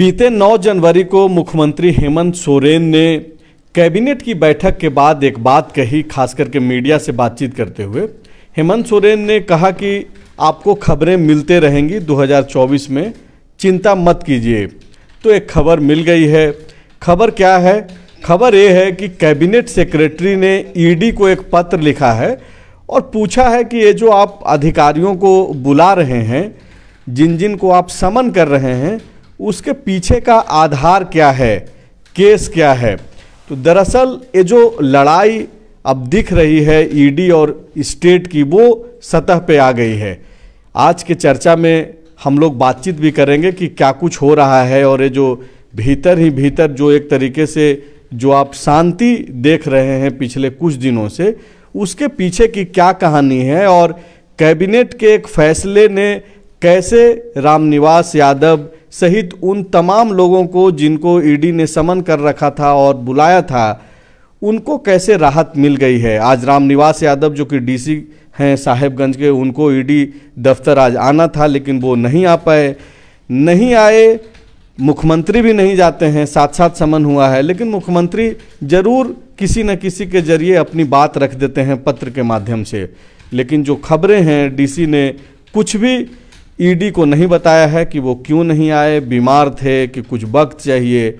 बीते 9 जनवरी को मुख्यमंत्री हेमंत सोरेन ने कैबिनेट की बैठक के बाद एक बात कही खास करके मीडिया से बातचीत करते हुए हेमंत सोरेन ने कहा कि आपको खबरें मिलते रहेंगी 2024 में चिंता मत कीजिए तो एक खबर मिल गई है खबर क्या है खबर ये है कि कैबिनेट सेक्रेटरी ने ईडी को एक पत्र लिखा है और पूछा है कि ये जो आप अधिकारियों को बुला रहे हैं जिन जिन को आप समन कर रहे हैं उसके पीछे का आधार क्या है केस क्या है तो दरअसल ये जो लड़ाई अब दिख रही है ईडी e और स्टेट की वो सतह पे आ गई है आज के चर्चा में हम लोग बातचीत भी करेंगे कि क्या कुछ हो रहा है और ये जो भीतर ही भीतर जो एक तरीके से जो आप शांति देख रहे हैं पिछले कुछ दिनों से उसके पीछे की क्या कहानी है और कैबिनेट के एक फैसले ने कैसे रामनिवास यादव सहित उन तमाम लोगों को जिनको ईडी ने समन कर रखा था और बुलाया था उनको कैसे राहत मिल गई है आज रामनिवास यादव जो कि डीसी हैं साहेबगंज के उनको ईडी दफ्तर आज आना था लेकिन वो नहीं आ पाए नहीं आए मुख्यमंत्री भी नहीं जाते हैं साथ साथ समन हुआ है लेकिन मुख्यमंत्री ज़रूर किसी न किसी के जरिए अपनी बात रख देते हैं पत्र के माध्यम से लेकिन जो खबरें हैं डीसी ने कुछ भी ईडी e को नहीं बताया है कि वो क्यों नहीं आए बीमार थे कि कुछ वक्त चाहिए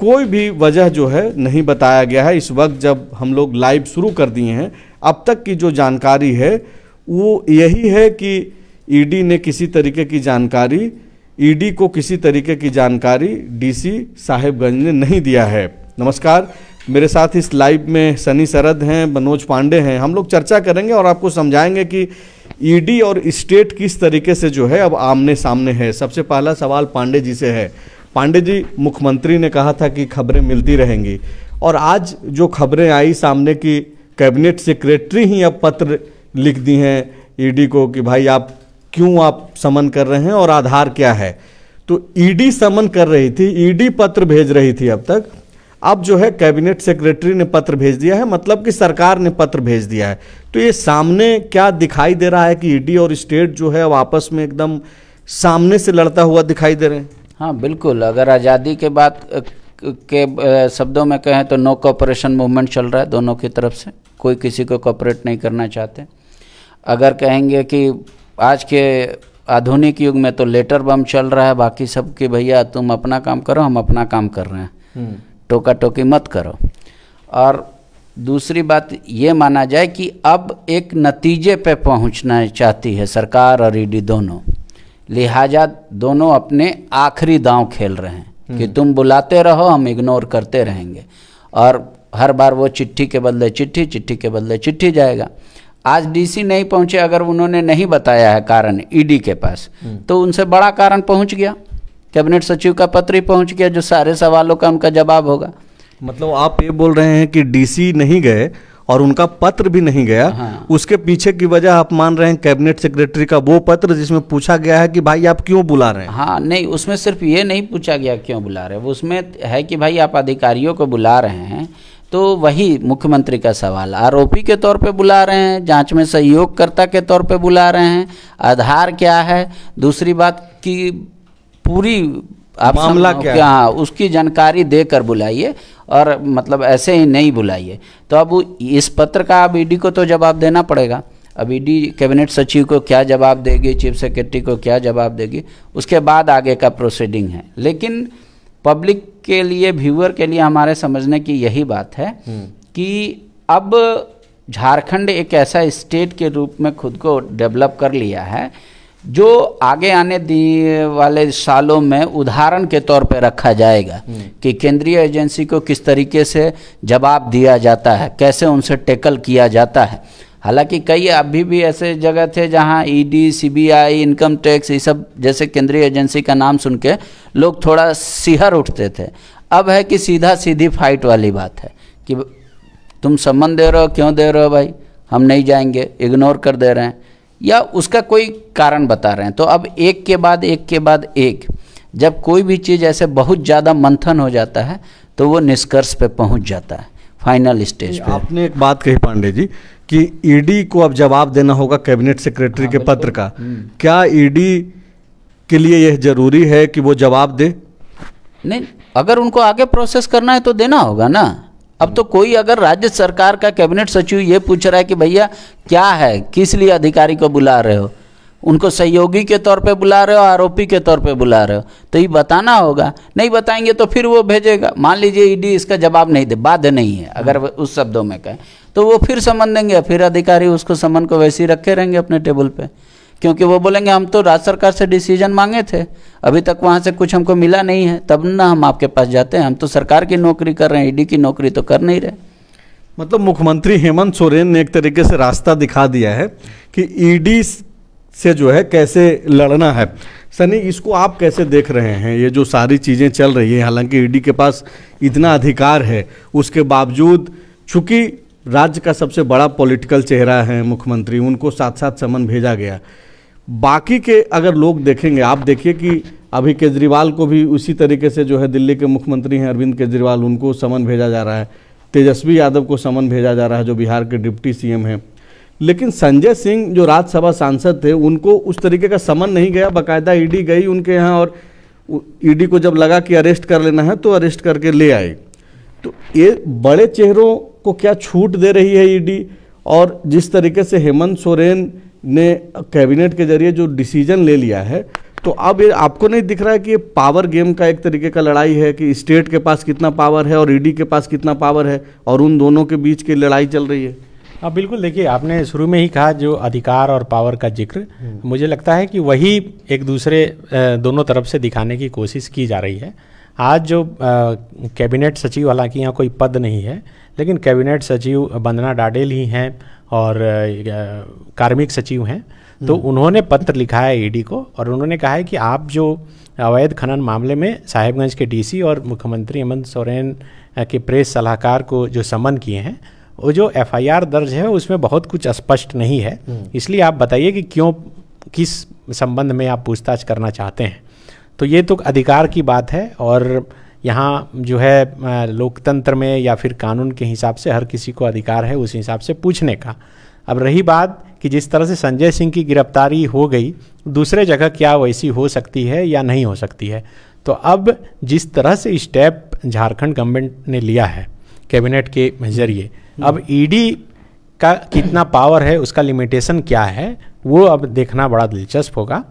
कोई भी वजह जो है नहीं बताया गया है इस वक्त जब हम लोग लाइव शुरू कर दिए हैं अब तक की जो जानकारी है वो यही है कि ईडी e ने किसी तरीके की जानकारी ईडी e को किसी तरीके की जानकारी डीसी साहेबगंज ने नहीं दिया है नमस्कार मेरे साथ इस लाइव में सनी सरद हैं मनोज पांडे हैं हम लोग चर्चा करेंगे और आपको समझाएंगे कि ईडी e और स्टेट किस तरीके से जो है अब आमने सामने है सबसे पहला सवाल पांडे जी से है पांडे जी मुख्यमंत्री ने कहा था कि खबरें मिलती रहेंगी और आज जो खबरें आई सामने की कैबिनेट सेक्रेटरी ही अब पत्र लिख दी हैं ईडी e को कि भाई आप क्यों आप समन कर रहे हैं और आधार क्या है तो ईडी e समन कर रही थी ईडी पत्र भेज रही थी अब तक अब जो है कैबिनेट सेक्रेटरी ने पत्र भेज दिया है मतलब कि सरकार ने पत्र भेज दिया है तो ये सामने क्या दिखाई दे रहा है कि ईडी और स्टेट जो है आपस में एकदम सामने से लड़ता हुआ दिखाई दे रहे हैं हाँ बिल्कुल अगर आज़ादी के बाद के शब्दों में कहें तो नो कॉपरेशन मूवमेंट चल रहा है दोनों की तरफ से कोई किसी को कॉपरेट नहीं करना चाहते अगर कहेंगे कि आज के आधुनिक युग में तो लेटर बम चल रहा है बाकी सब कि भैया तुम अपना काम करो हम अपना काम कर रहे हैं हम्म। टोका टोकी मत करो और दूसरी बात ये माना जाए कि अब एक नतीजे पे पहुंचना चाहती है सरकार और ईडी दोनों लिहाजा दोनों अपने आखिरी दांव खेल रहे हैं कि हम्म। तुम बुलाते रहो हम इग्नोर करते रहेंगे और हर बार वो चिट्ठी के बदले चिट्ठी चिट्ठी के बदले चिट्ठी जाएगा आज डीसी नहीं पहुंचे अगर उन्होंने नहीं बताया है कारण ईडी के पास हम्म। तो उनसे बड़ा कारण पहुंच गया कैबिनेट सचिव का पत्र ही पहुंच गया जो सारे सवालों का उनका जवाब होगा मतलब आप ये बोल रहे हैं कि डीसी नहीं गए और उनका पत्र भी नहीं गया हाँ। उसके पीछे की वजह आप मान रहे हैं कैबिनेट सेक्रेटरी का वो पत्र जिसमें पूछा गया है कि भाई आप क्यों बुला रहे हैं हाँ नहीं उसमें सिर्फ ये नहीं पूछा गया क्यों बुला रहे हैं उसमें है कि भाई आप अधिकारियों को बुला रहे हैं तो वही मुख्यमंत्री का सवाल आरोपी के तौर पे बुला रहे हैं जांच में सहयोगकर्ता के तौर पे बुला रहे हैं आधार क्या है दूसरी बात कि पूरी आप मामला क्या हाँ उसकी जानकारी देकर बुलाइए और मतलब ऐसे ही नहीं बुलाइए तो अब इस पत्र का अब ईडी e को तो जवाब देना पड़ेगा अब ईडी e कैबिनेट सचिव को क्या जवाब देगी चीफ सेक्रेटरी को क्या जवाब देगी उसके बाद आगे का प्रोसीडिंग है लेकिन पब्लिक के लिए व्यूअर के लिए हमारे समझने की यही बात है हम्म। कि अब झारखंड एक ऐसा स्टेट के रूप में खुद को डेवलप कर लिया है जो आगे आने वाले सालों में उदाहरण के तौर पर रखा जाएगा हम्म। कि केंद्रीय एजेंसी को किस तरीके से जवाब दिया जाता है कैसे उनसे टेकल किया जाता है हालांकि कई अभी भी ऐसे जगह थे जहां ईडी सीबीआई इनकम टैक्स ये सब जैसे केंद्रीय एजेंसी का नाम सुन के लोग थोड़ा सिहर उठते थे अब है कि सीधा सीधी फाइट वाली बात है कि तुम सम्मान दे रहे हो क्यों दे रहे हो भाई हम नहीं जाएंगे इग्नोर कर दे रहे हैं या उसका कोई कारण बता रहे हैं तो अब एक के बाद एक के बाद एक जब कोई भी चीज़ ऐसे बहुत ज़्यादा मंथन हो जाता है तो वो निष्कर्ष पे पहुंच जाता है फाइनल स्टेज पे आपने एक बात कही पांडे जी कि ईडी e को अब जवाब देना होगा कैबिनेट सेक्रेटरी हाँ, के पत्र का हम्म। क्या ईडी e के लिए यह जरूरी है कि वो जवाब दे नहीं अगर उनको आगे प्रोसेस करना है तो देना होगा ना अब तो कोई अगर राज्य सरकार का कैबिनेट सचिव ये पूछ रहा है कि भैया क्या है किस लिए अधिकारी को बुला रहे हो उनको सहयोगी के तौर पे बुला रहे हो आरोपी के तौर पे बुला रहे हो तो ये बताना होगा नहीं बताएंगे तो फिर वो भेजेगा मान लीजिए ईडी इसका जवाब नहीं दे बाध्य नहीं है अगर हाँ। उस शब्दों में कहें तो वो फिर समन देंगे फिर अधिकारी उसको समन को वैसे ही रखे रहेंगे अपने टेबल पर क्योंकि वो बोलेंगे हम तो राज्य सरकार से डिसीजन मांगे थे अभी तक वहाँ से कुछ हमको मिला नहीं है तब ना हम आपके पास जाते हैं हम तो सरकार की नौकरी कर रहे हैं ईडी e की नौकरी तो कर नहीं रहे मतलब मुख्यमंत्री हेमंत सोरेन ने एक तरीके से रास्ता दिखा दिया है कि ईडी e से जो है कैसे लड़ना है सनी इसको आप कैसे देख रहे हैं ये जो सारी चीज़ें चल रही है हालांकि ईडी e के पास इतना अधिकार है उसके बावजूद चूंकि राज्य का सबसे बड़ा पॉलिटिकल चेहरा है मुख्यमंत्री उनको साथ साथ समन भेजा गया बाकी के अगर लोग देखेंगे आप देखिए कि अभी केजरीवाल को भी उसी तरीके से जो है दिल्ली के मुख्यमंत्री हैं अरविंद केजरीवाल उनको समन भेजा जा रहा है तेजस्वी यादव को समन भेजा जा रहा है जो बिहार के डिप्टी सीएम हैं लेकिन संजय सिंह जो राज्यसभा सांसद थे उनको उस तरीके का समन नहीं गया बाकायदा ईडी गई उनके यहाँ और ईडी को जब लगा कि अरेस्ट कर लेना है तो अरेस्ट करके ले आई तो ये बड़े चेहरों को क्या छूट दे रही है ईडी और जिस तरीके से हेमंत सोरेन ने कैबिनेट के जरिए जो डिसीजन ले लिया है तो अब ये आपको नहीं दिख रहा है कि ये पावर गेम का एक तरीके का लड़ाई है कि स्टेट के पास कितना पावर है और ईडी के पास कितना पावर है और उन दोनों के बीच की लड़ाई चल रही है हाँ बिल्कुल देखिए आपने शुरू में ही कहा जो अधिकार और पावर का जिक्र हम्म। मुझे लगता है कि वही एक दूसरे दोनों तरफ से दिखाने की कोशिश की जा रही है आज जो कैबिनेट सचिव हालांकि यहाँ कोई पद नहीं है लेकिन कैबिनेट सचिव बंदना डाडेल ही हैं और कार्मिक सचिव हैं तो हम्म। उन्होंने पत्र लिखा है ईडी को और उन्होंने कहा है कि आप जो अवैध खनन मामले में साहेबगंज के डीसी और मुख्यमंत्री हेमंत सोरेन के प्रेस सलाहकार को जो समन किए हैं वो जो एफआईआर दर्ज है उसमें बहुत कुछ स्पष्ट नहीं है हम्म। इसलिए आप बताइए कि क्यों किस संबंध में आप पूछताछ करना चाहते हैं तो ये तो अधिकार की बात है और यहाँ जो है लोकतंत्र में या फिर कानून के हिसाब से हर किसी को अधिकार है उस हिसाब से पूछने का अब रही बात कि जिस तरह से संजय सिंह की गिरफ्तारी हो गई दूसरे जगह क्या वैसी हो सकती है या नहीं हो सकती है तो अब जिस तरह से स्टेप झारखंड गवर्नमेंट ने लिया है कैबिनेट के जरिए अब ईडी का कितना पावर है उसका लिमिटेशन क्या है वो अब देखना बड़ा दिलचस्प होगा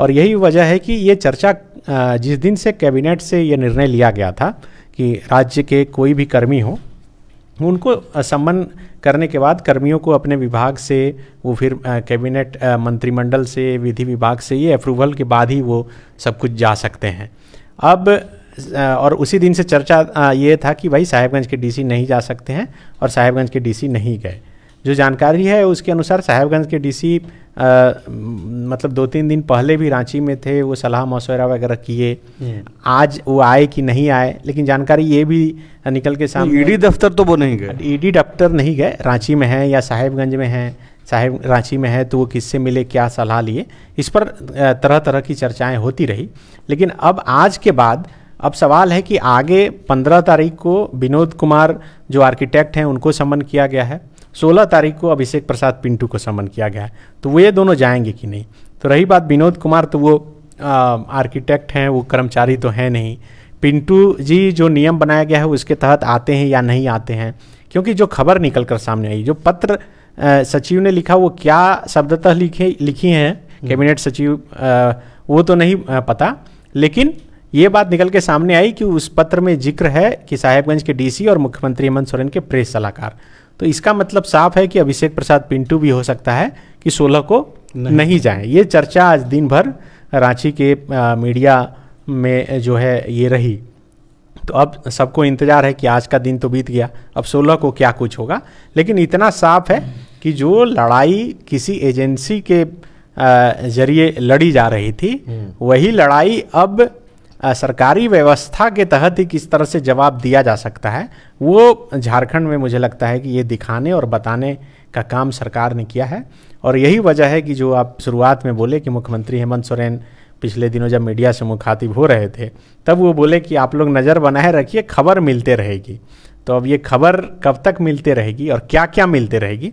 और यही वजह है कि ये चर्चा जिस दिन से कैबिनेट से ये निर्णय लिया गया था कि राज्य के कोई भी कर्मी हो उनको सम्मन करने के बाद कर्मियों को अपने विभाग से वो फिर कैबिनेट मंत्रिमंडल से विधि विभाग से ये अप्रूवल के बाद ही वो सब कुछ जा सकते हैं अब और उसी दिन से चर्चा ये था कि भाई साहेबगंज के डीसी नहीं जा सकते हैं और साहेबगंज के डीसी नहीं गए जो जानकारी है उसके अनुसार साहेबगंज के डी मतलब दो तीन दिन पहले भी रांची में थे वो सलाह मशवरा वगैरह किए हम्म। आज वो आए कि नहीं आए लेकिन जानकारी ये भी निकल के सामने ईडी दफ्तर तो वो नहीं गए ईडी दफ्तर नहीं गए रांची में है या साहेबगंज में है साहेब रांची में है तो वो किससे मिले क्या सलाह लिए इस पर तरह तरह की चर्चाएं होती रही लेकिन अब आज के बाद अब सवाल है कि आगे पंद्रह तारीख को विनोद कुमार जो आर्किटेक्ट हैं उनको समन किया गया है सोलह तारीख को अभिषेक प्रसाद पिंटू को समन किया गया है तो वो ये दोनों जाएंगे कि नहीं तो रही बात विनोद कुमार तो वो आर्किटेक्ट हैं वो कर्मचारी तो हैं नहीं पिंटू जी जो नियम बनाया गया है उसके तहत आते हैं या नहीं आते हैं क्योंकि जो खबर निकल कर सामने आई जो पत्र आ, सचिव ने लिखा वो क्या शब्दतः लिखे लिखी हैं हम्म। कैबिनेट सचिव वो तो नहीं पता लेकिन ये बात निकल के सामने आई कि उस पत्र में जिक्र है कि साहेबगंज के डीसी और मुख्यमंत्री हेमंत सोरेन के प्रेस सलाहकार तो इसका मतलब साफ है कि अभिषेक प्रसाद पिंटू भी हो सकता है कि सोलह को नहीं, नहीं जाए ये चर्चा आज दिन भर रांची के आ, मीडिया में जो है ये रही तो अब सबको इंतज़ार है कि आज का दिन तो बीत गया अब सोलह को क्या कुछ होगा लेकिन इतना साफ है कि जो लड़ाई किसी एजेंसी के जरिए लड़ी जा रही थी हम्म। वही लड़ाई अब सरकारी व्यवस्था के तहत ही किस तरह से जवाब दिया जा सकता है वो झारखंड में मुझे लगता है कि ये दिखाने और बताने का काम सरकार ने किया है और यही वजह है कि जो आप शुरुआत में बोले कि मुख्यमंत्री हेमंत सोरेन पिछले दिनों जब मीडिया से मुखातिब हो रहे थे तब वो बोले कि आप लोग नज़र बनाए रखिए खबर मिलते रहेगी तो अब ये खबर कब तक मिलते रहेगी और क्या क्या मिलते रहेगी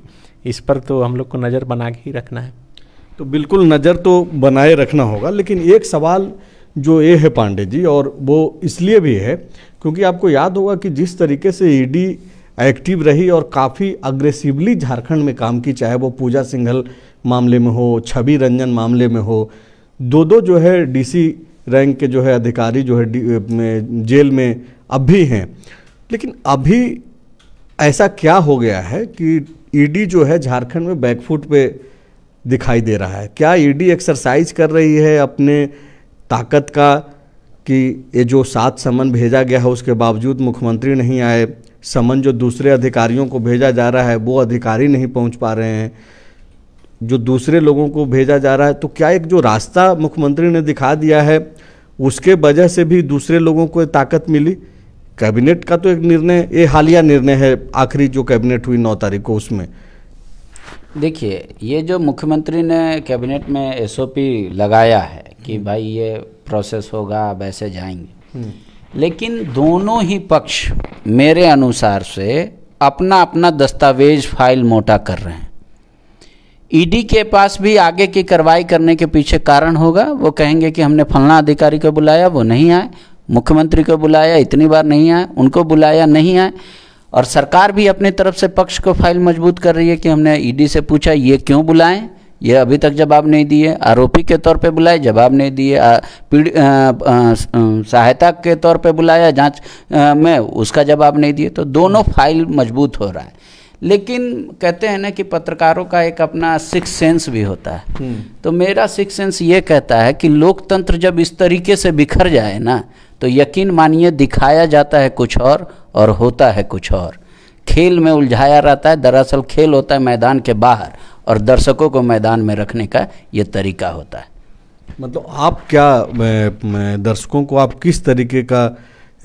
इस पर तो हम लोग को नज़र बना के ही रखना है तो बिल्कुल नज़र तो बनाए रखना होगा लेकिन एक सवाल जो ए है पांडे जी और वो इसलिए भी है क्योंकि आपको याद होगा कि जिस तरीके से ईडी e एक्टिव रही और काफ़ी अग्रेसिवली झारखंड में काम की चाहे वो पूजा सिंघल मामले में हो छवि रंजन मामले में हो दो दो जो है डीसी रैंक के जो है अधिकारी जो है जेल में अब भी हैं लेकिन अभी ऐसा क्या हो गया है कि ईडी e जो है झारखंड में बैकफुट पे दिखाई दे रहा है क्या ईडी e एक्सरसाइज कर रही है अपने ताकत का कि ये जो सात समन भेजा गया है उसके बावजूद मुख्यमंत्री नहीं आए समन जो दूसरे अधिकारियों को भेजा जा रहा है वो अधिकारी नहीं पहुंच पा रहे हैं जो दूसरे लोगों को भेजा जा रहा है तो क्या एक जो रास्ता मुख्यमंत्री ने दिखा दिया है उसके वजह से भी दूसरे लोगों को ताकत मिली कैबिनेट का तो एक निर्णय ये हालिया निर्णय है आखिरी जो कैबिनेट हुई नौ तारीख को उसमें देखिए ये जो मुख्यमंत्री ने कैबिनेट में एसओपी लगाया है कि हम्म। भाई ये प्रोसेस होगा अब ऐसे जाएंगे हम्म। लेकिन दोनों ही पक्ष मेरे अनुसार से अपना अपना दस्तावेज फाइल मोटा कर रहे हैं ईडी e के पास भी आगे की कार्रवाई करने के पीछे कारण होगा वो कहेंगे कि हमने फलना अधिकारी को बुलाया वो नहीं आए मुख्यमंत्री को बुलाया इतनी बार नहीं आए उनको बुलाया नहीं आए और सरकार भी अपनी तरफ से पक्ष को फाइल मजबूत कर रही है कि हमने ईडी e से पूछा ये क्यों बुलाएं ये अभी तक जवाब नहीं दिए आरोपी के तौर पे बुलाए जवाब नहीं दिए सहायता के तौर पे बुलाया जांच में उसका जवाब नहीं दिए तो दोनों फाइल मजबूत हो रहा है लेकिन कहते हैं ना कि पत्रकारों का एक अपना सिक्स सेंस भी होता है हम्म। तो मेरा सिक्स सेंस ये कहता है कि लोकतंत्र जब इस तरीके से बिखर जाए ना तो यकीन मानिए दिखाया जाता है कुछ और और होता है कुछ और खेल में उलझाया रहता है दरअसल खेल होता है मैदान के बाहर और दर्शकों को मैदान में रखने का ये तरीका होता है मतलब आप क्या मैं, मैं दर्शकों को आप किस तरीके का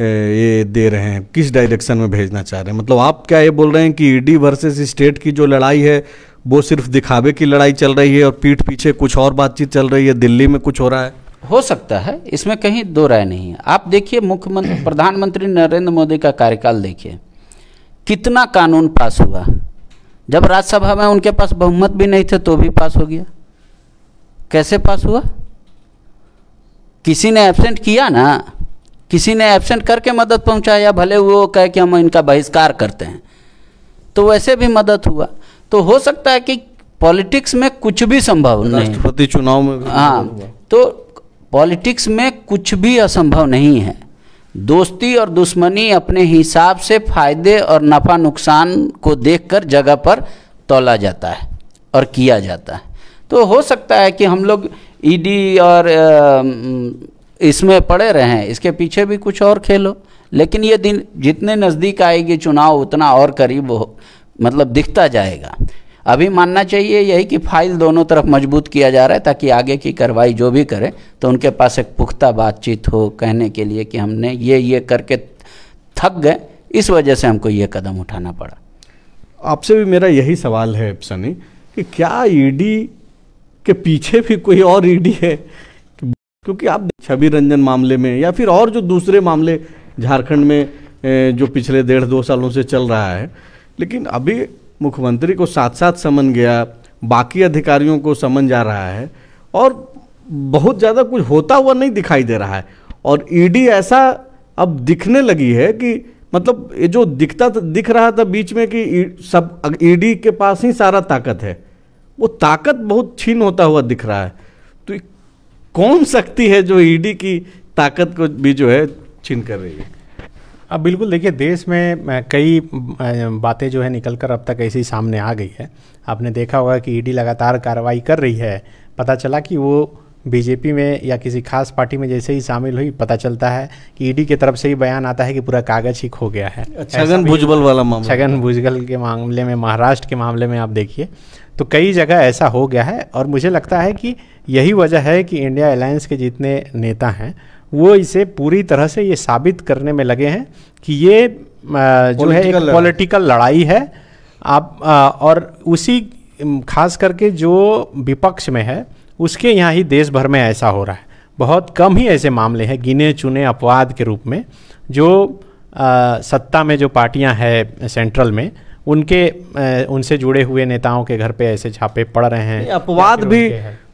ये दे रहे हैं किस डायरेक्शन में भेजना चाह रहे हैं मतलब आप क्या ये बोल रहे हैं कि ईडी वर्सेस स्टेट की जो लड़ाई है वो सिर्फ दिखावे की लड़ाई चल रही है और पीठ पीछे कुछ और बातचीत चल रही है दिल्ली में कुछ हो रहा है हो सकता है इसमें कहीं दो राय नहीं है आप देखिए मुख्यमंत्री प्रधानमंत्री नरेंद्र मोदी का कार्यकाल देखिए कितना कानून पास हुआ जब राज्यसभा में उनके पास बहुमत भी नहीं थे तो भी पास हो गया कैसे पास हुआ किसी ने एबसेंट किया ना किसी ने एबसेंट करके मदद पहुंचाया भले वो कहे कि हम इनका बहिष्कार करते हैं तो वैसे भी मदद हुआ तो हो सकता है कि पॉलिटिक्स में कुछ भी संभव नहीं राष्ट्रपति चुनाव में हाँ तो पॉलिटिक्स में कुछ भी असंभव नहीं है दोस्ती और दुश्मनी अपने हिसाब से फायदे और नफ़ा नुकसान को देखकर जगह पर तोला जाता है और किया जाता है तो हो सकता है कि हम लोग ईडी e और इसमें पड़े रहें इसके पीछे भी कुछ और खेलो लेकिन ये दिन जितने नज़दीक आएगी चुनाव उतना और करीब हो मतलब दिखता जाएगा अभी मानना चाहिए यही कि फाइल दोनों तरफ मजबूत किया जा रहा है ताकि आगे की कार्रवाई जो भी करे तो उनके पास एक पुख्ता बातचीत हो कहने के लिए कि हमने ये ये करके थक गए इस वजह से हमको ये कदम उठाना पड़ा आपसे भी मेरा यही सवाल है सनी कि क्या ईडी e के पीछे भी कोई और ईडी e है क्योंकि आप छवि रंजन मामले में या फिर और जो दूसरे मामले झारखंड में जो पिछले डेढ़ दो सालों से चल रहा है लेकिन अभी मुख्यमंत्री को साथ साथ समन गया बाकी अधिकारियों को समन जा रहा है और बहुत ज़्यादा कुछ होता हुआ नहीं दिखाई दे रहा है और ईडी ऐसा अब दिखने लगी है कि मतलब ये जो दिखता दिख रहा था बीच में कि सब ईडी के पास ही सारा ताकत है वो ताकत बहुत छीन होता हुआ दिख रहा है तो कौन शक्ति है जो ईडी की ताकत को भी जो है छीन कर रही है अब बिल्कुल देखिए देश में कई बातें जो है निकल कर अब तक ऐसी सामने आ गई है आपने देखा होगा कि ईडी लगातार कार्रवाई कर रही है पता चला कि वो बीजेपी में या किसी खास पार्टी में जैसे ही शामिल हुई पता चलता है कि ईडी की तरफ से ही बयान आता है कि पूरा कागज ही खो गया है अच्छा, छगन भुजबल वाला मामला छगन भुजबल के मामले में महाराष्ट्र के मामले में आप देखिए तो कई जगह ऐसा हो गया है और मुझे लगता है कि यही वजह है कि इंडिया अलायंस के जितने नेता हैं वो इसे पूरी तरह से ये साबित करने में लगे हैं कि ये जो है एक पॉलिटिकल लड़ाई है आप और उसी खास करके जो विपक्ष में है उसके यहाँ ही देश भर में ऐसा हो रहा है बहुत कम ही ऐसे मामले हैं गिने चुने अपवाद के रूप में जो आ, सत्ता में जो पार्टियां हैं सेंट्रल में उनके आ, उनसे जुड़े हुए नेताओं के घर पे ऐसे छापे पड़ रहे हैं अपवाद भी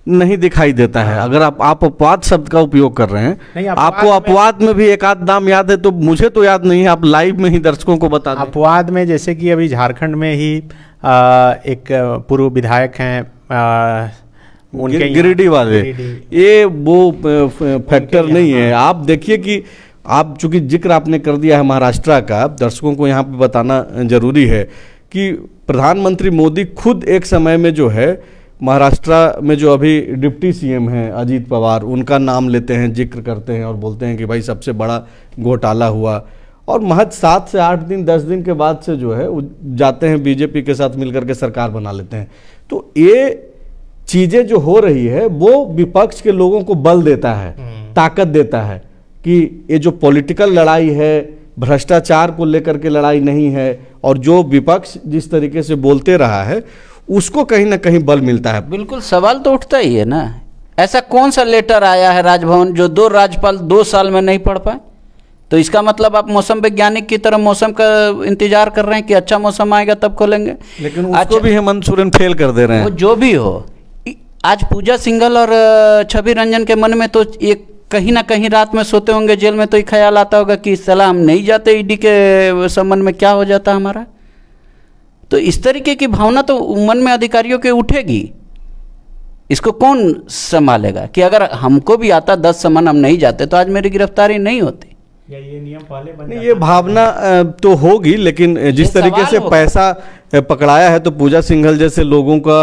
नहीं दिखाई देता है अगर आप आप अपवाद शब्द का उपयोग कर रहे हैं आपको अपवाद में, भी एक आध नाम याद है तो मुझे तो याद नहीं है आप लाइव में ही दर्शकों को बता दें अपवाद में जैसे कि अभी झारखंड में ही आ, एक पूर्व विधायक हैं गिरिडीह वाले ये वो फैक्टर नहीं है आप देखिए कि आप चूंकि जिक्र आपने कर दिया है महाराष्ट्र का दर्शकों को यहाँ पे बताना जरूरी है कि प्रधानमंत्री मोदी खुद एक समय में जो है महाराष्ट्र में जो अभी डिप्टी सीएम हैं अजीत पवार उनका नाम लेते हैं जिक्र करते हैं और बोलते हैं कि भाई सबसे बड़ा घोटाला हुआ और महज सात से आठ दिन दस दिन के बाद से जो है वो जाते हैं बीजेपी के साथ मिलकर के सरकार बना लेते हैं तो ये चीज़ें जो हो रही है वो विपक्ष के लोगों को बल देता है हम्म। ताकत देता है कि ये जो पॉलिटिकल लड़ाई है भ्रष्टाचार को लेकर के लड़ाई नहीं है और जो विपक्ष जिस तरीके से बोलते रहा है उसको कहीं ना कहीं बल मिलता है बिल्कुल सवाल तो उठता ही है ना ऐसा कौन सा लेटर आया है राजभवन जो दो राज्यपाल दो साल में नहीं पढ़ पाए तो इसका मतलब आप मौसम वैज्ञानिक की तरह मौसम का इंतजार कर रहे हैं कि अच्छा मौसम आएगा तब खोलेंगे लेकिन उसको अच्छा, भी हेमंत सोरेन फेल कर दे रहे हैं वो जो भी हो आज पूजा सिंगल और छवि रंजन के मन में तो एक कहीं ना कहीं रात में सोते होंगे जेल में तो ये ख्याल आता होगा कि सलाह नहीं जाते ईडी के संबंध में क्या हो जाता हमारा तो इस तरीके की भावना तो मन में अधिकारियों के उठेगी इसको कौन संभालेगा कि अगर हमको भी आता दस समान हम नहीं जाते तो आज मेरी गिरफ्तारी नहीं होती या ये नियम पाले ये भावना तो होगी लेकिन जिस तरीके से पैसा पकड़ाया है तो पूजा सिंघल जैसे लोगों का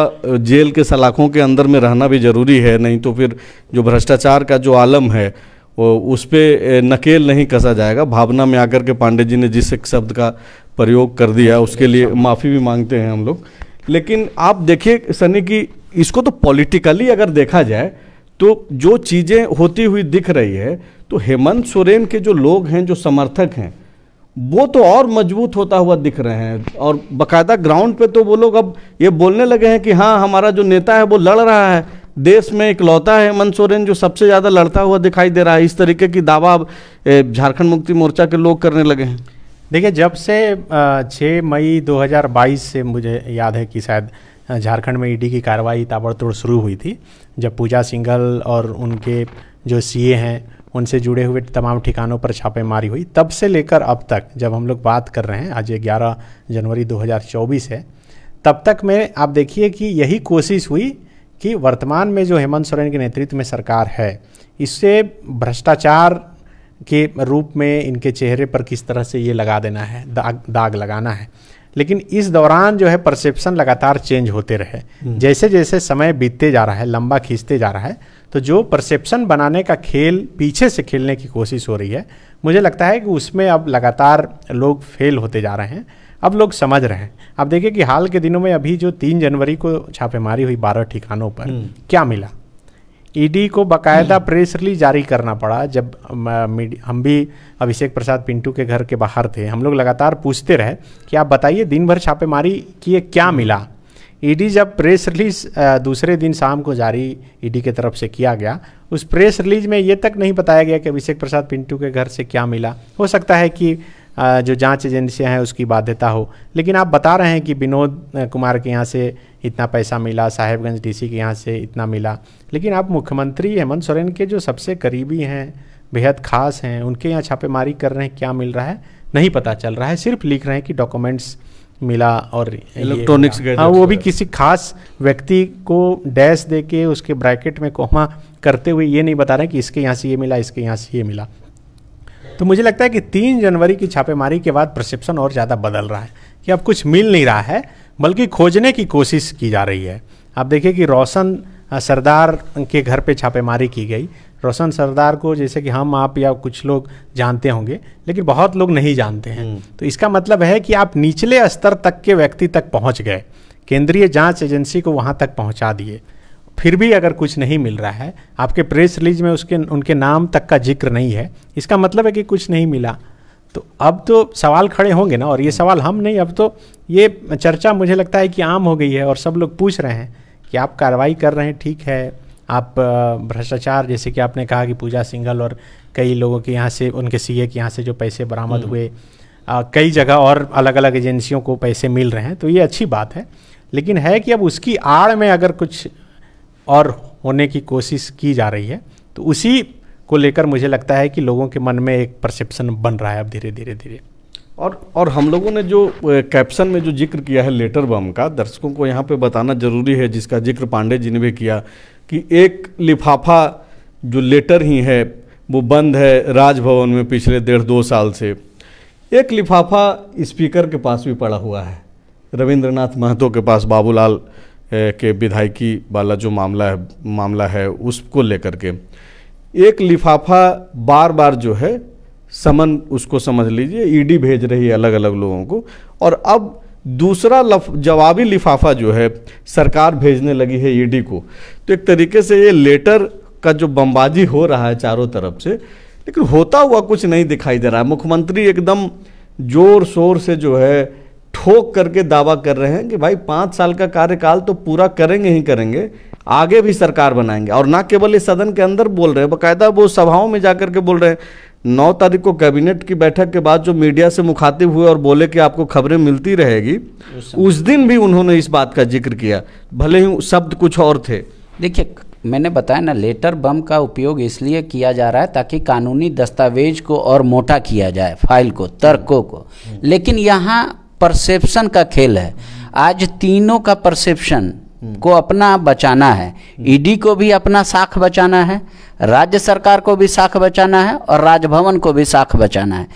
जेल के सलाखों के अंदर में रहना भी जरूरी है नहीं तो फिर जो भ्रष्टाचार का जो आलम है वो उस पर नकेल नहीं कसा जाएगा भावना में आकर के पांडे जी ने जिस एक शब्द का प्रयोग कर दिया उसके लिए माफ़ी भी मांगते हैं हम लोग लेकिन आप देखिए सनी कि इसको तो पॉलिटिकली अगर देखा जाए तो जो चीज़ें होती हुई दिख रही है तो हेमंत सोरेन के जो लोग हैं जो समर्थक हैं वो तो और मजबूत होता हुआ दिख रहे हैं और बकायदा ग्राउंड पे तो वो लोग अब ये बोलने लगे हैं कि हाँ हमारा जो नेता है वो लड़ रहा है देश में इकलौता है हेमंत सोरेन जो सबसे ज़्यादा लड़ता हुआ दिखाई दे रहा है इस तरीके की दावा अब झारखंड मुक्ति मोर्चा के लोग करने लगे हैं देखिए जब से छः मई 2022 से मुझे याद है कि शायद झारखंड में ईडी की कार्रवाई ताबड़तोड़ शुरू हुई थी जब पूजा सिंघल और उनके जो सीए हैं उनसे जुड़े हुए तमाम ठिकानों पर छापेमारी हुई तब से लेकर अब तक जब हम लोग बात कर रहे हैं आज 11 ग्यारह जनवरी 2024 है तब तक में आप देखिए कि यही कोशिश हुई कि वर्तमान में जो हेमंत सोरेन के नेतृत्व में सरकार है इससे भ्रष्टाचार के रूप में इनके चेहरे पर किस तरह से ये लगा देना है दाग दाग लगाना है लेकिन इस दौरान जो है परसेप्शन लगातार चेंज होते रहे हम्म। जैसे जैसे समय बीतते जा रहा है लंबा खींचते जा रहा है तो जो परसेप्शन बनाने का खेल पीछे से खेलने की कोशिश हो रही है मुझे लगता है कि उसमें अब लगातार लोग फेल होते जा रहे हैं अब लोग समझ रहे हैं अब देखिए कि हाल के दिनों में अभी जो तीन जनवरी को छापेमारी हुई बारह ठिकानों पर हम्म। क्या मिला ईडी को बकायदा प्रेस रिलीज जारी करना पड़ा जब हम भी अभिषेक प्रसाद पिंटू के घर के बाहर थे हम लोग लगातार पूछते रहे कि आप बताइए दिन भर छापेमारी किए क्या मिला ईडी जब प्रेस रिलीज दूसरे दिन शाम को जारी ईडी की तरफ से किया गया उस प्रेस रिलीज में ये तक नहीं बताया गया कि अभिषेक प्रसाद पिंटू के घर से क्या मिला हो सकता है कि जो जांच एजेंसियां हैं उसकी बाध्यता हो लेकिन आप बता रहे हैं कि विनोद कुमार के यहाँ से इतना पैसा मिला साहेबगंज डीसी के यहाँ से इतना मिला लेकिन आप मुख्यमंत्री हेमंत सोरेन के जो सबसे करीबी हैं बेहद खास हैं उनके यहाँ छापेमारी कर रहे हैं क्या मिल रहा है नहीं पता चल रहा है सिर्फ लिख रहे हैं कि डॉक्यूमेंट्स मिला और इलेक्ट्रॉनिक्स हाँ वो भी किसी खास व्यक्ति को डैश दे के उसके ब्रैकेट में कोमा करते हुए ये नहीं बता रहे कि इसके यहाँ से ये मिला इसके यहाँ से ये मिला तो मुझे लगता है कि तीन जनवरी की छापेमारी के बाद प्रसिप्शन और ज़्यादा बदल रहा है कि अब कुछ मिल नहीं रहा है बल्कि खोजने की कोशिश की जा रही है आप देखिए कि रोशन सरदार के घर पे छापेमारी की गई रोशन सरदार को जैसे कि हम आप या कुछ लोग जानते होंगे लेकिन बहुत लोग नहीं जानते हैं हम्म। तो इसका मतलब है कि आप निचले स्तर तक के व्यक्ति तक पहुंच गए केंद्रीय जांच एजेंसी को वहां तक पहुंचा दिए फिर भी अगर कुछ नहीं मिल रहा है आपके प्रेस रिलीज में उसके उनके नाम तक का जिक्र नहीं है इसका मतलब है कि कुछ नहीं मिला तो अब तो सवाल खड़े होंगे ना और ये सवाल हम नहीं अब तो ये चर्चा मुझे लगता है कि आम हो गई है और सब लोग पूछ रहे हैं कि आप कार्रवाई कर रहे हैं ठीक है आप भ्रष्टाचार जैसे कि आपने कहा कि पूजा सिंघल और कई लोगों के यहाँ से उनके सीए के यहाँ से जो पैसे बरामद हम्म। हुए आ, कई जगह और अलग अलग एजेंसियों को पैसे मिल रहे हैं तो ये अच्छी बात है लेकिन है कि अब उसकी आड़ में अगर कुछ और होने की कोशिश की जा रही है तो उसी को लेकर मुझे लगता है कि लोगों के मन में एक परसेप्शन बन रहा है अब धीरे धीरे धीरे और और हम लोगों ने जो कैप्शन में जो जिक्र किया है लेटर बम का दर्शकों को यहाँ पे बताना ज़रूरी है जिसका जिक्र पांडे जी ने भी किया कि एक लिफाफा जो लेटर ही है वो बंद है राजभवन में पिछले डेढ़ दो साल से एक लिफाफा स्पीकर के पास भी पड़ा हुआ है रविंद्रनाथ महतो के पास बाबूलाल के विधायकी वाला जो मामला है मामला है उसको लेकर के एक लिफाफा बार बार जो है समन उसको समझ लीजिए ईडी भेज रही है अलग अलग लोगों को और अब दूसरा लफ जवाबी लिफाफा जो है सरकार भेजने लगी है ईडी को तो एक तरीके से ये लेटर का जो बमबाजी हो रहा है चारों तरफ से लेकिन होता हुआ कुछ नहीं दिखाई दे रहा है मुख्यमंत्री एकदम जोर शोर से जो है ठोक करके दावा कर रहे हैं कि भाई पाँच साल का कार्यकाल तो पूरा करेंगे ही करेंगे आगे भी सरकार बनाएंगे और ना केवल इस सदन के अंदर बोल रहे हैं बाकायदा वो सभाओं में जाकर के बोल रहे हैं नौ तारीख को कैबिनेट की बैठक के बाद जो मीडिया से मुखातिब हुए और बोले कि आपको खबरें मिलती रहेगी उस, उस दिन भी उन्होंने इस बात का जिक्र किया भले ही शब्द कुछ और थे देखिए मैंने बताया ना लेटर बम का उपयोग इसलिए किया जा रहा है ताकि कानूनी दस्तावेज को और मोटा किया जाए फाइल को तर्कों को हम्म। लेकिन यहाँ परसेप्शन का खेल है आज तीनों का परसेप्शन हम्म। को अपना बचाना है ईडी हम्म। e को भी अपना साख बचाना है राज्य सरकार को भी साख बचाना है और राजभवन को भी साख बचाना है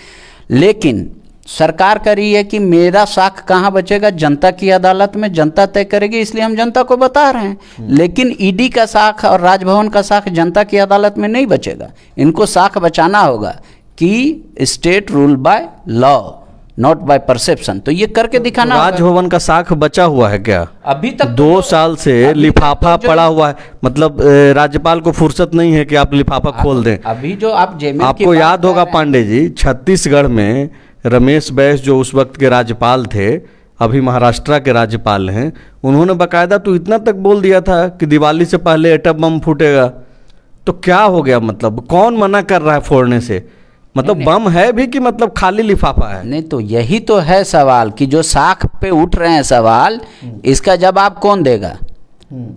लेकिन सरकार कर रही है कि मेरा साख कहाँ बचेगा जनता की अदालत में जनता तय करेगी इसलिए हम जनता को बता रहे हैं हम्म। लेकिन ईडी e का साख और राजभवन का साख जनता की अदालत में नहीं बचेगा इनको साख बचाना होगा कि state rule by law not by perception तो ये करके तो दिखाना राजभवन का साख बचा हुआ है क्या अभी तक दो तो, साल से लिफाफा तो पड़ा हुआ है मतलब राज्यपाल को फुर्सत नहीं है कि आप लिफाफा खोल दें अभी जो आप जेमिन आपको की याद होगा पांडे जी छत्तीसगढ़ में रमेश बैस जो उस वक्त के राज्यपाल थे अभी महाराष्ट्र के राज्यपाल हैं उन्होंने बाकायदा तो इतना तक बोल दिया था कि दिवाली से पहले एटम बम फूटेगा तो क्या हो गया मतलब कौन मना कर रहा है फोड़ने से मतलब नहीं, बम है भी कि मतलब खाली लिफाफा है नहीं तो यही तो है सवाल कि जो साख पे उठ रहे हैं सवाल हम्म। इसका जवाब कौन देगा हम्म।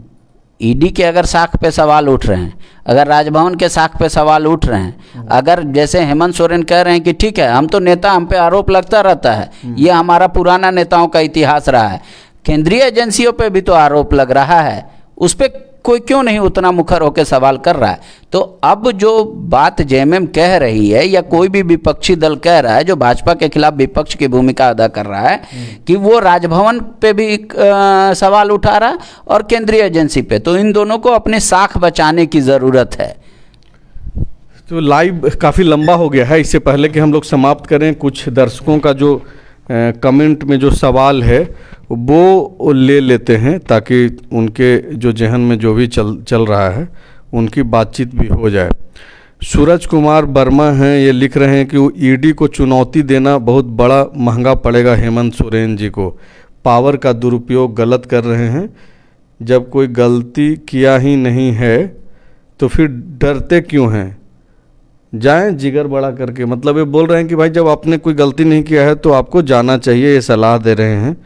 ईडी के अगर साख पे सवाल उठ रहे हैं अगर राजभवन के साख पे सवाल उठ रहे हैं हम्म। अगर जैसे हेमंत सोरेन कह रहे हैं कि ठीक है हम तो नेता हम पे आरोप लगता रहता है ये हमारा पुराना नेताओं का इतिहास रहा है केंद्रीय एजेंसियों पे भी तो आरोप लग रहा है उस पर कोई क्यों नहीं उतना मुखर होकर सवाल कर रहा है तो अब जो बात जेएमएम कह रही है या कोई भी विपक्षी दल कह रहा है जो भाजपा के खिलाफ विपक्ष की भूमिका अदा कर रहा है हम्म। कि वो राजभवन पे भी आ, सवाल उठा रहा है और केंद्रीय एजेंसी पे तो इन दोनों को अपने साख बचाने की ज़रूरत है तो लाइव काफ़ी लंबा हो गया है इससे पहले कि हम लोग समाप्त करें कुछ दर्शकों का जो कमेंट में जो सवाल है वो ले लेते हैं ताकि उनके जो जहन में जो भी चल चल रहा है उनकी बातचीत भी हो जाए सूरज कुमार वर्मा हैं ये लिख रहे हैं कि वो ईडी e को चुनौती देना बहुत बड़ा महंगा पड़ेगा हेमंत सोरेन जी को पावर का दुरुपयोग गलत कर रहे हैं जब कोई गलती किया ही नहीं है तो फिर डरते क्यों हैं जाएं जिगर बड़ा करके मतलब ये बोल रहे हैं कि भाई जब आपने कोई गलती नहीं किया है तो आपको जाना चाहिए ये सलाह दे रहे हैं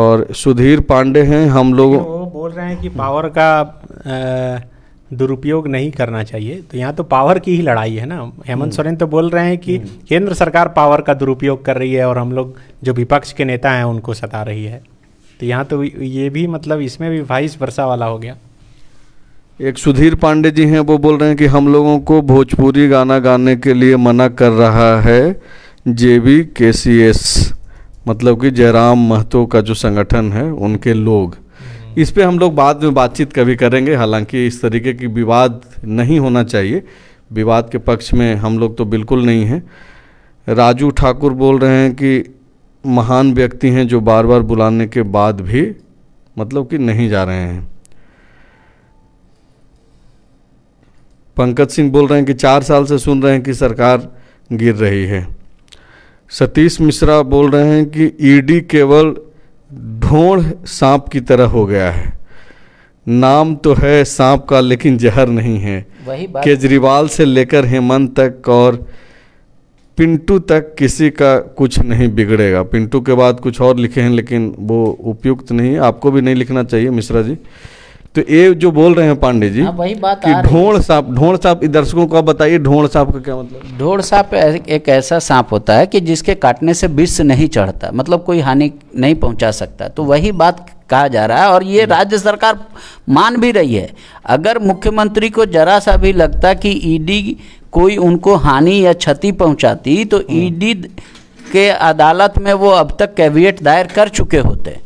और सुधीर पांडे हैं हम लोग बोल रहे हैं कि पावर का आ, दुरुपयोग नहीं करना चाहिए तो यहाँ तो पावर की ही लड़ाई है ना हेमंत हम्म। सोरेन तो बोल रहे हैं कि हम्म। केंद्र सरकार पावर का दुरुपयोग कर रही है और हम लोग जो विपक्ष के नेता हैं उनको सता रही है तो यहाँ तो ये भी मतलब इसमें भी वाइस वर्षा वाला हो गया एक सुधीर पांडे जी हैं वो बोल रहे हैं कि हम लोगों को भोजपुरी गाना गाने के लिए मना कर रहा है जे बी के सी एस मतलब कि जयराम महतो का जो संगठन है उनके लोग इस पर हम लोग बाद में बातचीत कभी करेंगे हालांकि इस तरीके की विवाद नहीं होना चाहिए विवाद के पक्ष में हम लोग तो बिल्कुल नहीं हैं राजू ठाकुर बोल रहे हैं कि महान व्यक्ति हैं जो बार बार बुलाने के बाद भी मतलब कि नहीं जा रहे हैं पंकज सिंह बोल रहे हैं कि चार साल से सुन रहे हैं कि सरकार गिर रही है सतीश मिश्रा बोल रहे हैं कि ईडी केवल ढोंढ सांप की तरह हो गया है नाम तो है सांप का लेकिन जहर नहीं है केजरीवाल से लेकर हेमंत तक और पिंटू तक किसी का कुछ नहीं बिगड़ेगा पिंटू के बाद कुछ और लिखे हैं लेकिन वो उपयुक्त नहीं है आपको भी नहीं लिखना चाहिए मिश्रा जी तो ये जो बोल रहे हैं पांडे जी हाँ, वही बात कि ढोड़ सांप ढोड़ सांप दर्शकों को बताइए ढोड़ सांप का क्या मतलब ढोड़ सांप एक ऐसा सांप होता है कि जिसके काटने से विष नहीं चढ़ता मतलब कोई हानि नहीं पहुंचा सकता तो वही बात कहा जा रहा है और ये राज्य सरकार मान भी रही है अगर मुख्यमंत्री को जरा सा भी लगता कि ईडी कोई उनको हानि या क्षति पहुंचाती तो हाँ। ईडी के अदालत में वो अब तक कैविएट दायर कर चुके होते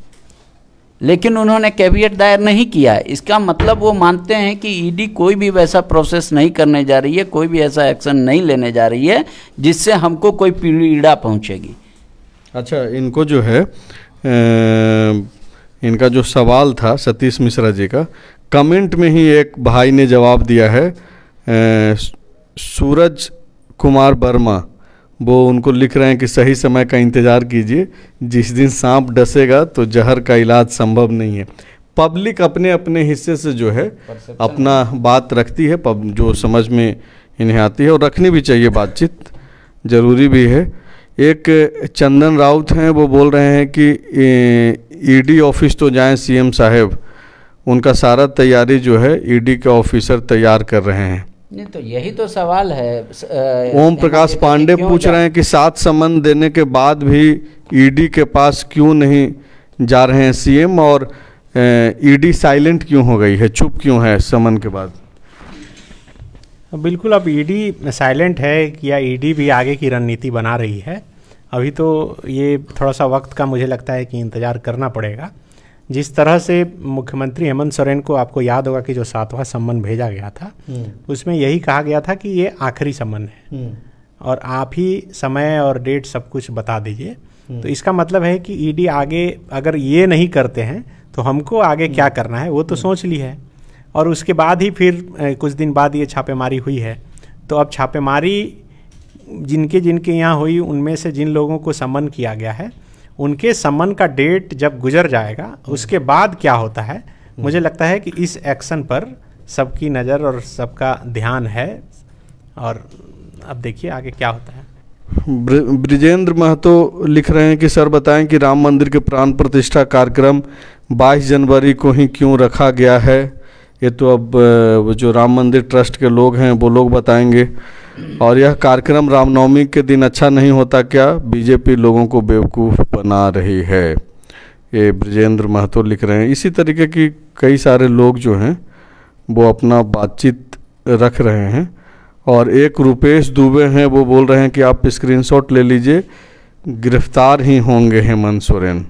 लेकिन उन्होंने कैबिनेट दायर नहीं किया इसका मतलब वो मानते हैं कि ईडी e कोई भी वैसा प्रोसेस नहीं करने जा रही है कोई भी ऐसा एक्शन नहीं लेने जा रही है जिससे हमको कोई पीड़ा पहुंचेगी अच्छा इनको जो है इनका जो सवाल था सतीश मिश्रा जी का कमेंट में ही एक भाई ने जवाब दिया है सूरज कुमार वर्मा वो उनको लिख रहे हैं कि सही समय का इंतज़ार कीजिए जिस दिन सांप डसेगा तो जहर का इलाज संभव नहीं है पब्लिक अपने अपने हिस्से से जो है अपना बात रखती है पब, जो समझ में इन्हें आती है और रखनी भी चाहिए बातचीत ज़रूरी भी है एक चंदन राउत हैं वो बोल रहे हैं कि ईडी e ऑफिस तो जाएं सीएम साहब उनका सारा तैयारी जो है ईडी e के ऑफिसर तैयार कर रहे हैं नहीं तो यही तो सवाल है ओम प्रकाश पांडे पूछ रहे हैं कि सात समन देने के बाद भी ईडी e के पास क्यों नहीं जा रहे हैं सीएम और ईडी e साइलेंट क्यों हो गई है चुप क्यों है समन के बाद बिल्कुल अब ईडी e साइलेंट है या ईडी भी आगे की रणनीति बना रही है अभी तो ये थोड़ा सा वक्त का मुझे लगता है कि इंतज़ार करना पड़ेगा जिस तरह से मुख्यमंत्री हेमंत सोरेन को आपको याद होगा कि जो सातवां सम्मन भेजा गया था हम्म। उसमें यही कहा गया था कि ये आखिरी सम्मन है हम्म। और आप ही समय और डेट सब कुछ बता दीजिए हम्म। तो इसका मतलब है कि ईडी आगे अगर ये नहीं करते हैं तो हमको आगे क्या करना है वो तो सोच ली है और उसके बाद ही फिर कुछ दिन बाद ये छापेमारी हुई है तो अब छापेमारी जिनके जिनके यहाँ हुई उनमें से जिन लोगों को समन किया गया है उनके सम्मन का डेट जब गुजर जाएगा हम्म। उसके बाद क्या होता है हम्म। मुझे लगता है कि इस एक्शन पर सबकी नज़र और सबका ध्यान है और अब देखिए आगे क्या होता है ब्रिजेंद्र महतो लिख रहे हैं कि सर बताएं कि राम मंदिर के प्राण प्रतिष्ठा कार्यक्रम 22 जनवरी को ही क्यों रखा गया है ये तो अब जो राम मंदिर ट्रस्ट के लोग हैं वो लोग बताएंगे और यह कार्यक्रम रामनवमी के दिन अच्छा नहीं होता क्या बीजेपी लोगों को बेवकूफ़ बना रही है ये ब्रजेंद्र महतो लिख रहे हैं इसी तरीके की कई सारे लोग जो हैं वो अपना बातचीत रख रहे हैं और एक रुपेश दुबे हैं वो बोल रहे हैं कि आप स्क्रीनशॉट ले लीजिए गिरफ्तार ही होंगे हेमंत सोरेन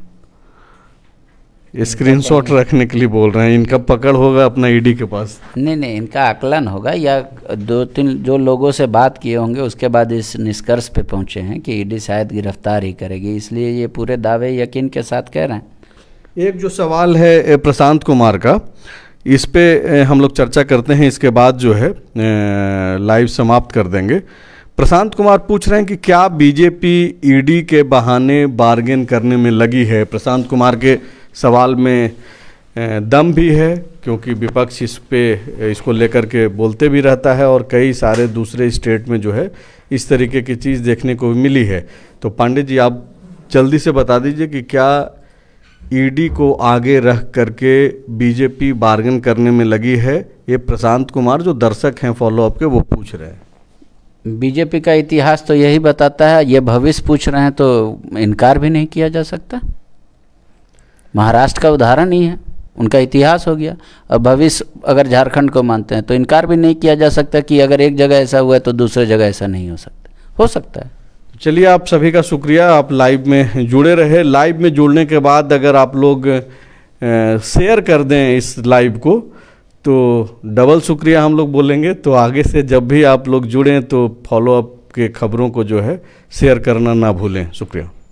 स्क्रीनशॉट रखने के लिए बोल रहे हैं इनका पकड़ होगा अपना ईडी e के पास नहीं नहीं इनका आकलन होगा या दो तीन जो लोगों से बात किए होंगे उसके बाद इस निष्कर्ष पे पहुंचे हैं कि ईडी e शायद गिरफ्तार ही करेगी इसलिए ये पूरे दावे यकीन के साथ कह रहे हैं एक जो सवाल है प्रशांत कुमार का इस पे हम लोग चर्चा करते हैं इसके बाद जो है लाइव समाप्त कर देंगे प्रशांत कुमार पूछ रहे हैं कि क्या बीजेपी ईडी e के बहाने बार्गेन करने में लगी है प्रशांत कुमार के सवाल में दम भी है क्योंकि विपक्ष इस पे इसको लेकर के बोलते भी रहता है और कई सारे दूसरे स्टेट में जो है इस तरीके की चीज़ देखने को भी मिली है तो पांडे जी आप जल्दी से बता दीजिए कि क्या ईडी को आगे रख करके बीजेपी बार्गेन करने में लगी है ये प्रशांत कुमार जो दर्शक हैं फॉलोअप के वो पूछ रहे हैं बीजेपी का इतिहास तो यही बताता है ये भविष्य पूछ रहे हैं तो इनकार भी नहीं किया जा सकता महाराष्ट्र का उदाहरण ही है उनका इतिहास हो गया और भविष्य अगर झारखंड को मानते हैं तो इनकार भी नहीं किया जा सकता कि अगर एक जगह ऐसा हुआ है तो दूसरे जगह ऐसा नहीं हो सकता हो सकता है चलिए आप सभी का शुक्रिया आप लाइव में जुड़े रहे लाइव में जुड़ने के बाद अगर आप लोग शेयर कर दें इस लाइव को तो डबल शुक्रिया हम लोग बोलेंगे तो आगे से जब भी आप लोग जुड़ें तो फॉलोअप के खबरों को जो है शेयर करना ना भूलें शुक्रिया